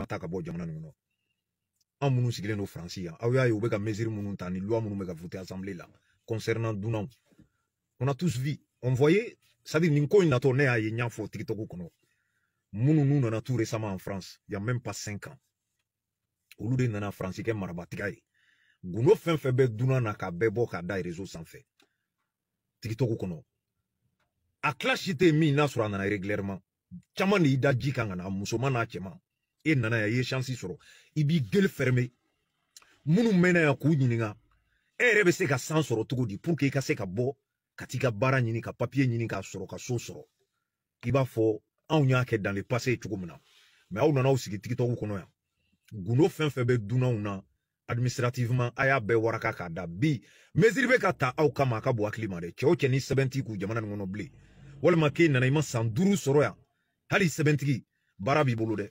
an ta ka bɔ jamana nin kɔnɔ an minnu sigilen don faransi yan aw ah ah, y'a ye u bɛ ka mesure minnu ta ni loi minnu bɛ ka voter assemblée la concernant dunanw on a tous vu on voyait c'est à dire nin ko in natɔ ne y'a ye n y'a fɔ tiktok kɔnɔ minnu n'u nana tout récemment en France il y a même pas cinq ans olu de nana faransi kɛ marabatiga ye gundo fɛn fɛn bɛ dunan na k'a bɛɛ bɔ k'a da réseau sanfɛ tiktok kɔnɔ a clash tɛ min n'a sɔrɔ a nana régulièrement caman de y'i da ji kan ka na a musoman n'a cɛman e nana yan i ye chance sɔrɔ i b'i gueule fermer minnu mɛnna yan k'u ɲininka e yɛrɛ bɛ se ka san sɔrɔ cogo di pour que i ka se ka bɔ ka t'i ka baara ɲini ka papier ɲini k'a sɔrɔ ka so sɔrɔ i b'a fɔ anw y'a kɛ dans le passé cogo min na mɛ aw nana aw sigi tikitɔku kɔnɔ yan gundo fɛn fɛn bɛ dunanw na administrativement a y'a bɛɛ waraka k'a da bi mesure bɛ ka ta aw kama a ka bon hakili ma dɛ cɛ o cɛ ni sɛbɛn t'i kun jamana nin kɔnɔ bilen walima k'e nana i ma san duuru sɔrɔ yan hali sɛbɛntigi baara b'i bolo dɛ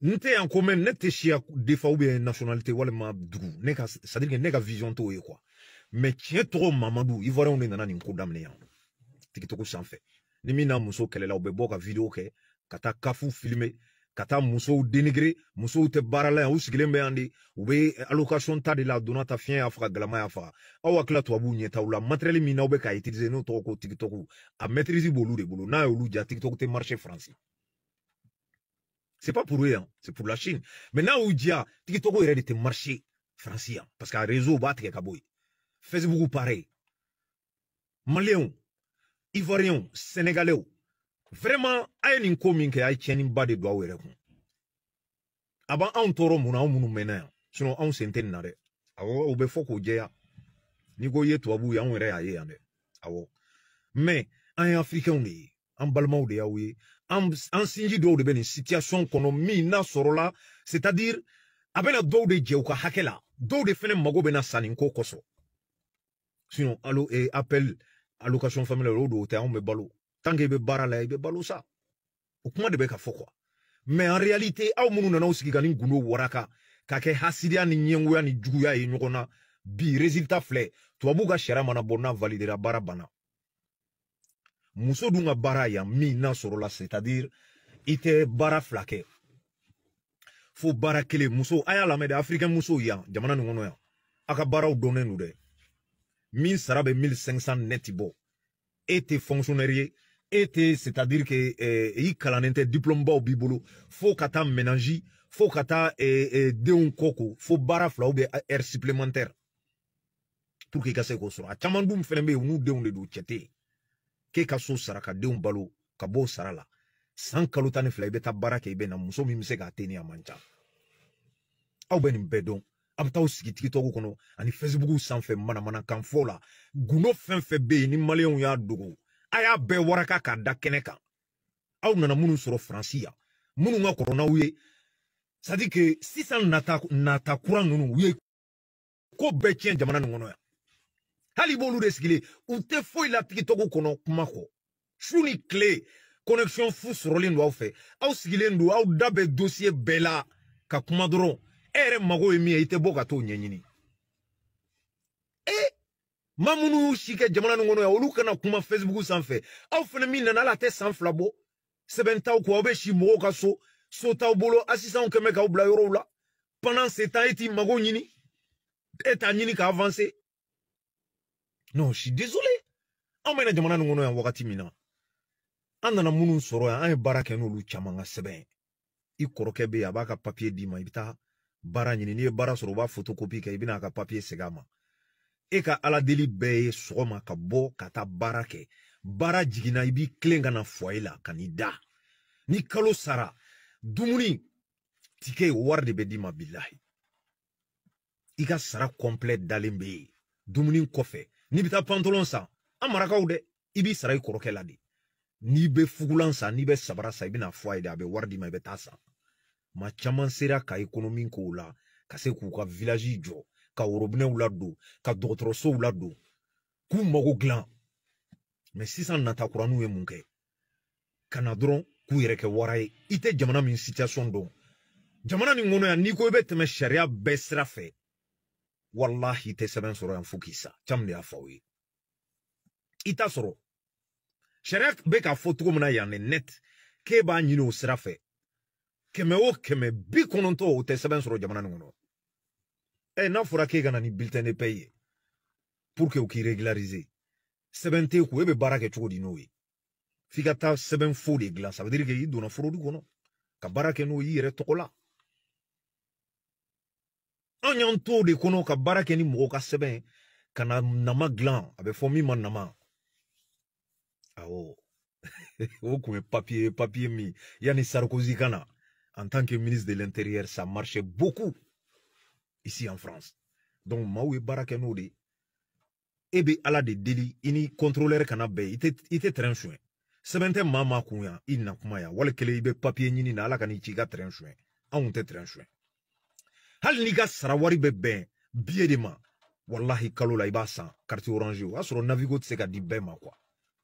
n tɛ yan ko mɛ ne tɛ siya defa ubiyɛn nationalité walima dugu ne ka sadiri kɛ ne ka vision t'o ye kuwa mɛ tiɲɛ tɔgɔ mamadu ivoiriyɛnw de nana nin ko daminɛ yan tikitogo sanfɛ ni min n'a muso kɛlɛla u bɛ bɔ ka video kɛ ka taa kafu filime ka taa musow denigre musow tɛ baara la yan u sigilen bɛ yan de u bɛ allocation ta de la donna ta fiɲɛ y'a faga galama y'a faga aw hakili tubabuw ɲɛtaw la matériel min n'aw bɛ k'a utiliser n'o tɔgɔ ko tikitɔku a maîtrise b'olu de bolo n'a y'olu ja tikitɔku tɛ marché faransi C'est pas pour eux, hein. c'est pour la Chine. Maintenant, où dit, TikTok est de marché français, hein, parce qu'un réseau bat Kaboy. Facebook pareil. Maléon, Ivoirien, Sénégalais. Vraiment, aïe n'y komin ke aïe tchèni ba de doua were kun. Avant, on toro mouna, on mounou mena. Sinon, on s'entend nare. Awo, obe foko djeya. Niko ye tuabu ya on re aye yande. Awo. Mais, aïe africain on ye. En balma ou de ya en sinji de ben situation économique n'a sorola c'est-à-dire appel à de jɛ hakela ka de fene mago sanin sanniko kɔsɔn sinon allo eh, appel allocation familiale au te o tɛ balo tant que balo sa o de beka ka mais en réalité au na nana aw waraka kake hasidian ni ɲɛngoya ni juguya bi résultat flé tu abuga sariya mana valide validera barabana muso dun bara ya mi n'a c'est-à-dire ite bara flake. muso. Aya la muso aya y'a muso ya jamana nin kɔnɔ yan a min 1500 netibo Ete e ete fonctionnaire était c'est-à-dire que eh, i diplômé tɛ diplôme faut b'i bolo fo kata taa ménage fo eh, eh, fo bara ou supplémentaire pour qu'il casse ka a u de don k'e ka so sara ka denw balo ka bɔ o sara la san kalo tan ni fila i bɛ taa baara kɛ i bɛ na muso min bɛ se k'a teliya man ca aw bɛ nin bɛɛ dɔn a bɛ taa sigi tikitɔku kɔnɔ ani fɛsibuku sanfɛ kan fɔ la gundo fɛn fɛn bɛ yen ni maliyɛnw y'a dogo a y'a bɛɛ waraka k'a da kɛnɛ kan aw nana minnu sɔrɔ faransi yan minnu ka kɔrɔ n'aw ye c'est à dire que sisan nata nata kura ninnu u ye ko bɛɛ tiɲɛ jamana nin kɔnɔ yan hali b'olu de sigilen u la il toko tɔgɔ kɔnɔ kuma kɔ su ni clé. connexion fu sɔrɔlen don aw fɛ aw sigilen dossier Bella. ka kuma e mago ye Eh, ye t'o e jamana nin ya uluka na kuma facebook Sanfe. fait fana min nana la a tɛ san fila bɔ sɛbɛn t'aw kɔ so so t'aw bolo asisanw kɛmɛ k'aw ou yɔrɔw la pendant ce temps t'i mago et e t'a k'a non je suis désolé an ah, bɛna jamana nin kɔnɔ yan wagati min na an nana minnu sɔrɔ yan an ye baara kɛ n'olu caman ka sɛbɛn i kɔrɔkɛ bɛ yen a b'a ka papiye d'i ma i bɛ taa baara ɲini n'i ye baara sɔrɔ u b'a fotokopi kɛ i bɛna a ka papiye segin a ma e ka ala deli bɛɛ ye sɔgɔma ka bɔ ka taa baara kɛ baara jiginna i b'i tilen ka na fuwaye la ka n'i da ni kalo sara dumuni tike wari de bɛ d'i ma bilahi i ka sara kɔnpilɛ dalen bɛ yen dumuni kɔfɛ Ni bita pantolon sa, a maraka ou de, ibi saray koroke la di. Ni be fukulan sa, ni be sabarasa, ibi na fwa e de, a be wardi may betasa. Ma chaman sera ka ekonomi nko ou la, kase kou ka vilajidjo, ka ourobne ou la do, ka dotroso ou la do. Kou mbago glan. Me sisan nata kura nou e mounke. Kanadron kou ireke waray, ite jamanan min sityasyon do. Jamanan nin mwono ya niko ebet me sharia besera fey. wallahi te tɛ sɛbɛn sɔrɔ yan fo k'i sa caman de y'a fɔ ye i t'a sɔrɔ sariya bɛ k'a fɔ min na yan ne net k'e b'a ɲini o sira fɛ kɛmɛ o kɛmɛ bi kɔnɔntɔ o tɛ sɛbɛn sɔrɔ jamana nin kɔnɔ ɛ n'a fɔra k'e ka na ni bulletin de paie ye pour que o k'i régulariser sɛbɛn t'e kun e bɛ baara kɛ cogo di n'o ye f'i ka taa sɛbɛn fo de dilan ça veut dire que i donna forodi kɔnɔ ka baara kɛ n'o y'i yɛrɛ tɔgɔ la an y'an to de kɔnɔ ka baara kɛ ni mɔgɔw ka sɛbɛn ka na nama glan. a bɛ fɔ min ma nama awɔ o tun ye papiye papiye min yanni sarkozy en tant que ministre de l'intérieur ça marchait beaucoup ici en france donc maaw ye baara kɛ n'o de e ala de deli i ni contrôleur kana bɛn i tɛ terrain suɲɛ sɛbɛn tɛ maa maa kun yan na kuma yan wali kelen i bɛ papiye na ala ka n'i ci i ka on était anw tɛ hali n'i ka wari bɛ biye de ma wallahi la san carte orange o y'a navigo tse di bɛɛ ma quoi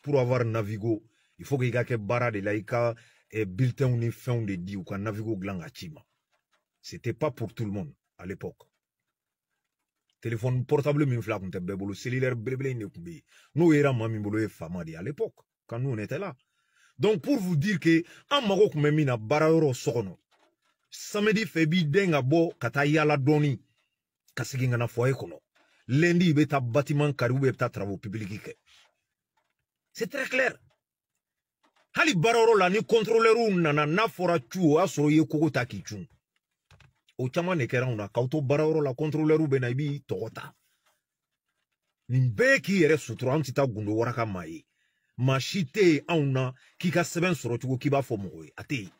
pour avoir navigo il faut que i ke bara de la et built eh, bulletins de di u ka navigo dilan c'était pas pour tout le monde à l'époque téléphone portable min fila kun cellulaire belebele in de kun bɛ yen n'o min bolo e à l'époque quand nous on était là donc pour vous dire que an mago kun bɛ na bara samedi fɛ i b'i den ka bɔ ka taa yaala dɔɔni ka segin ka na fɔye kɔnɔ lendi i bɛ taa batiman kari ubiyɛn i bɛ taa travaux publics kɛ c'est très clair hali baarayɔrɔ la ni contrôleurs nana n'a fɔra cu o y'a sɔrɔ i ye kogo ta k'i cun o caman ne kɛra anw na k'aw to baarayɔrɔ la contrôleurs bɛ na i b'i tɔgɔ ta nin bɛɛ k'i yɛrɛ sutura anw tɛ ta gundo waraka maa ye maa si tɛ yen anw na k'i ka sɛbɛn sɔrɔ cogo k'i b'a fɔ mɔgɔ ye a tɛ yen.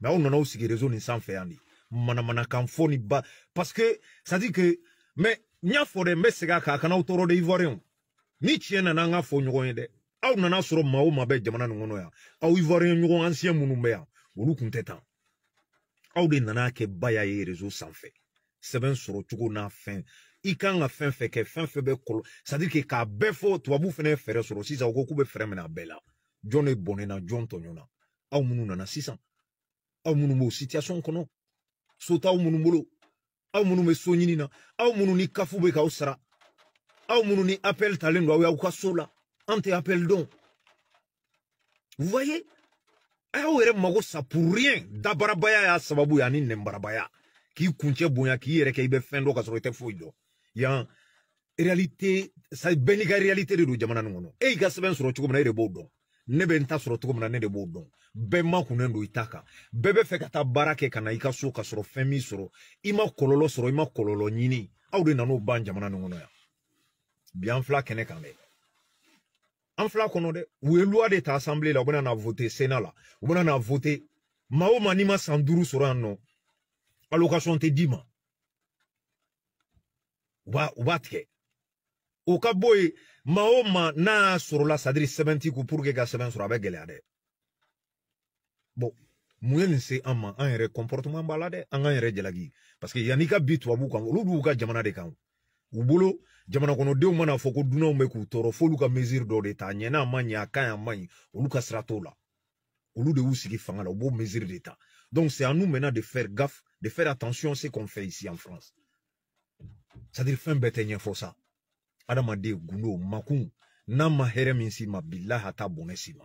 mɛ aw nana aw sigi rezo nin sanfɛ yan de manamanakan fɔ ni ba parce que c'est à dire que mɛ n y'a fɔ dɛ n bɛ segin a kan a kana aw tɔɔrɔ dɛ ivoirien ni tiɲɛ nana an ka ah, fɔ ɲɔgɔn ye dɛ aw nana sɔrɔ maa o maa bɛ jamana nin kɔnɔ yan aw ivoirien ɲɔgɔn ancien minnu bɛ yan olu tun tɛ tan aw de nana kɛ ba y'a ye rezo sanfɛ sɛbɛn sɔrɔ cogo n'a fɛn i kan ka fɛn fɛn kɛ fɛn fɛn bɛ kɔlɔ c'est à dire que k'a bɛɛ fɔ tubabu fana ye fɛɛrɛ sɔrɔ sisan u ko k'u bɛ fɛɛrɛ minɛ a bɛɛ la jɔn de bɔnɛna jɔn tɔɲɔna aw minnu nana sisan au minnu b'o situation kono sota au minnu bolo au minnu me so nyini na au minnu ni kafu bɛ k'aw sara aw minnu ni appel talen don ya y'aw ka so la an appel don vous voyez ayo ere mago sa pour rien dabarabaya y'a sababu ya ye ani nɛnbarabaya k'i kuncɛ bonya k'i ere ke ibe fendo ka sɔrɔ i tɛ foyi dɔn yan réalité bɛɛ n'i réalité de don jamana nin kɔnɔ e y'i ka sɛbɛn sɔrɔ cogo min na e de b'o ne bɛ n ta sɔrɔ cogo min na ne de b'o dɔn bɛɛ makunnen don i ta kan bɛɛ bɛ fɛ ka taa baara kɛ ka na i ka so ka sɔrɔ fɛn min sɔrɔ i ma kɔlɔlɔ sɔrɔ i ma kɔlɔlɔ ɲini aw de nan'o ban jamana nin kɔnɔ yan bi an fila kɛnɛ kan dɛ an fila kɔnɔ dɛ u ye luwa de ta assemblée la u bɛna na voter sénat la u bɛna na voter maa o maa n'i ma san duuru sɔrɔ yan nɔ allocation tɛ d'i ma u b'a u b'a tigɛ o ka bɔ n'a sur sadri sadiri sɛbɛn t'i kun puruke ka sɛbɛn sɔrɔ a bɛ gɛlɛya dɛ bɔn mun ye nin se an an yɛrɛ kɔnpɔrɔteman b'a la dɛ an k'an yɛrɛ ka jamana de kan jamana kono mana fɔ duna dunanw bɛ k'u tɔɔrɔ f'olu ka mesiri dɔ de ta ka la olu de y'u fanga la u b'o mesiri de donc c'est à nous maintenant de faire gaffe de faire attention à ce qu'on fait ici en France c'est-à-dire fɛn bɛɛ tɛ adamaden gundo makun n'a ma hɛrɛ min s'i ma bilahi a t'a bɔnɛ s'i ma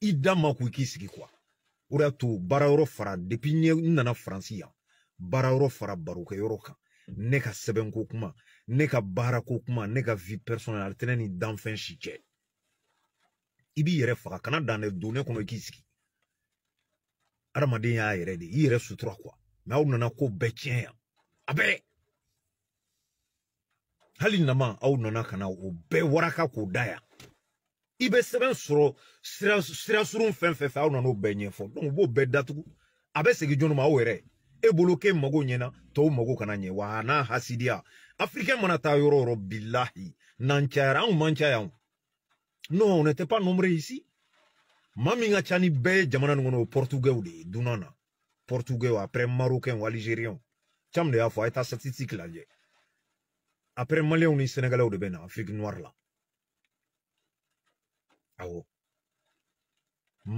i da ma ko i k'i sigi kuwa o de y'a to baarayɔrɔ fara depi n nana faransi yan baarayɔrɔ fara barokɛyɔrɔ kan ne ka sɛbɛnko kuma ne ka baarako kuma ne ka vie personnel a tɛnɛ ni danfɛn si cɛ i b'i yɛrɛ faga kana dan dɛ don ne kɔnɔ i k'i sigi adamaden y'a yɛrɛ de i yɛrɛ sutura kuwa mɛ aw nana ko bɛɛ tiɲɛ yan a bɛɛ Halil naman, a ou nanakana ou be waraka kodaya. Ibe sebe sro, sre asuroun fenfefe a ou nanou be nye fon. Noun bo beda tuku. A be segi jounou ma ou ere. E bolo kem magou nye nan, tou magou kananye. Wa ana hasidia. Afriken manatayoro robillahi. Nan chayran, man chayran. Non, ou netepa nomre isi. Mami nga chani be, jamanan nou gono Portugew de dunana. Portugew apre Maroken wali jirion. Cham de ya fwa etasatitsik lalje. après maliyɛnw ni sɛnɛgalaw de bɛ na afiriki noire la awɔ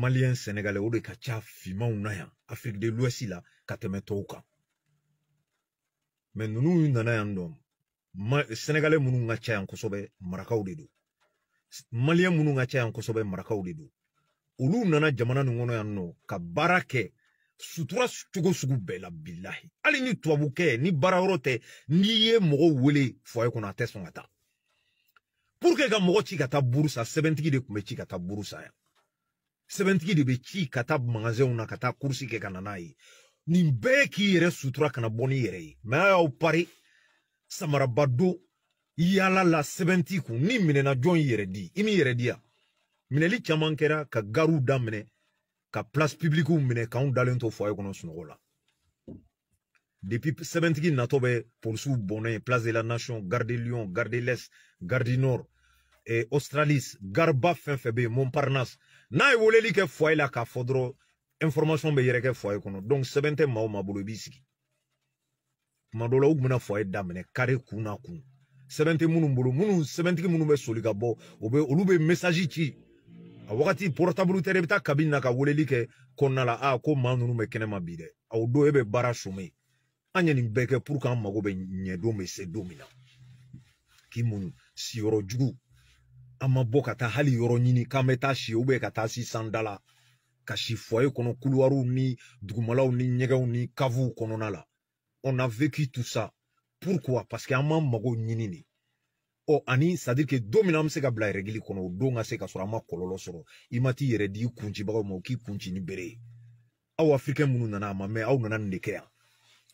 maliyɛn sɛnɛgalɛ o de ka ca fimanw na yan afiriki de l'ouest la ka tɛmɛ tɔw kan mɛ ninnu nana yan dɔn sɛnɛgalɛ minnu ka ca yan kosɛbɛ marakaw de don maliyɛn minnu ka ca yan kosɛbɛ marakaw de nana jamana nin kɔnɔ yan sutura cogo sugu bɛɛ la bilahi hali ni tubabukɛ ni baarayɔrɔ tɛ n'i ye mɔgɔ wele fuwaye kɔnɔ a tɛ sɔn ka taa pour que ka mɔgɔ ci ka taa burusa sɛbɛntigi de tun bɛ ci ka taa burusa yan sɛbɛntigi de bɛ ci ka taa magasɛnw na ka taa kurusi kɛ ka na n'a ye nin bɛɛ k'i yɛrɛ sutura kana bɔ n'i yɛrɛ ye mɛ a y'aw pari samaraba don yaala la sɛbɛnti kun ni minɛna jɔn y'i yɛrɛ di i m'i yɛrɛ di yan minɛli caman kɛra ka gariw daminɛ ka place publique quand on dalen to foyer son rôle la depuis sɛbɛntigi na pour sous bonnet place de la nation garde lyon garde l'est garde nord et australis Garba fin montparnasse n'a yole e weleli foyer la k'a fodro information yere yɛrɛkɛ foyer kono donc 70 ma ma bolo foyer kare bolo soli ka a wagati portable tɛ dɛ i kabini na ka ke kona la a ko manu nume kene mabide bi dɛ ebe bara e anye ni mbeke puruka ama gobe nye dome se don na k'i jugu ama bo kata hali yoro ɲini k'an bɛ taa si si sandala la ka si fɔye ni dugumalaw ni ɲɛgɛnw ni kavu kono nala on a veki tout ça pourquoi parce que an mago ɲini de ɔ ani sadiri ke don min na an bɛ se ka bila rɛgili kɔnɔ o don ka se ka sɔrɔ an ma kɔlɔlɔ sɔrɔ i ma t'i yɛrɛ di i kuncibagaw ma o k'i kunci ni bere ye aw afirikɛ minnu nana a ma mɛ aw nana nin de kɛ yan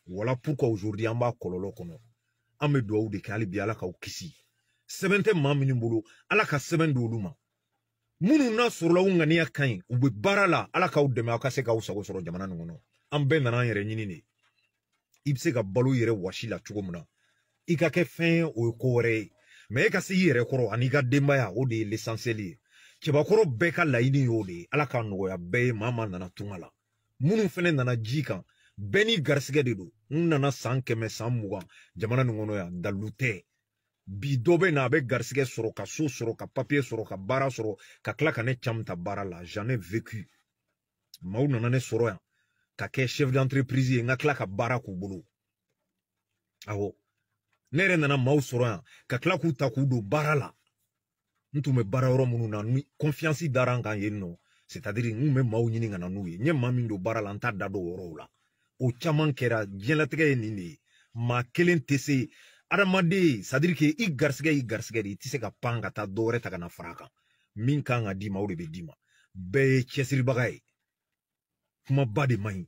wala pourquoi aujourd'hui an b'a kɔlɔlɔ kɔnɔ an bɛ dugawu de kɛ hali bi ala k'aw kisi sɛbɛn tɛ maa minnu bolo ala ka sɛbɛn di olu ma minnu n'a sɔrɔla u ŋaniya ka ɲi u bɛ baara la ala k'aw dɛmɛ aw ka se k'aw sago sɔrɔ jamana nin kɔnɔ an bɛɛ nana an yɛrɛ ɲini de i bɛ se ka balo i yɛrɛ wasi la cogo min na i ka kɛ fɛn ye o ye ko wɛrɛ ye mɛ e ka se i yɛrɛ kɔrɔ an'i ka denbaya o de ye lesansɛli ye cɛbakɔrɔ bɛɛ ka laɲini y'o de ye ala ka nɔgɔya bɛɛ ye maa ma nana tunga la minnu fɛnɛ nana ji kan bɛɛ n'i garisigɛ de don n nana saan kɛmɛ saan mugan jamana nin kɔnɔ yan dalu tɛ bi dɔ bɛ na a bɛ garisigɛ sɔrɔ ka so sɔrɔ ka papiye sɔrɔ ka baara sɔrɔ ka tila ka ne caman ta baara la j'en ai vécu maaw nana ne sɔrɔ yan ka kɛ chef d'entreprise ye n ka tila ka baara k'u bolo awɔ ne yɛrɛ nana maaw sɔrɔ yan ka tila k'u ta k'u don baara la n tun bɛ baara yɔrɔ minnu na ni kɔnfiyansi dara n kan yen nɔ c'est à dire n kun bɛ maaw ɲini ka na n'u ye n ye maa min don baara la n t'a da don o yɔrɔw la o caman kɛra diɲɛlatigɛ ye nin de ye maa kelen tɛ se adamaden c'est à dire que i garisigɛ y'i garisigɛ de i tɛ se ka pan ka taa dɔ wɛrɛ ta ka na far'a kan min kan ka d'i ma o de bɛ d'i ma bɛɛ ye cɛsiribaga ye kumaba de man ɲi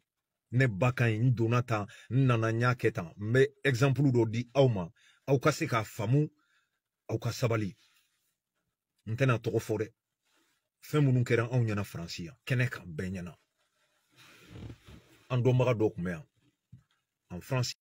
ne ba ka ɲi n donna tan n nana n y'a kɛ tan n bɛ ɛgizanpulu dɔ di aw ma aw ka se k'a faamu aw ka sabali n tɛna tɔgɔ fɔ dɛ fɛn minnu kɛra anw ɲɛna faransi yan kɛnɛ kan bɛɛ ɲɛna an dɔnbaga dɔ kun bɛ yan an faransi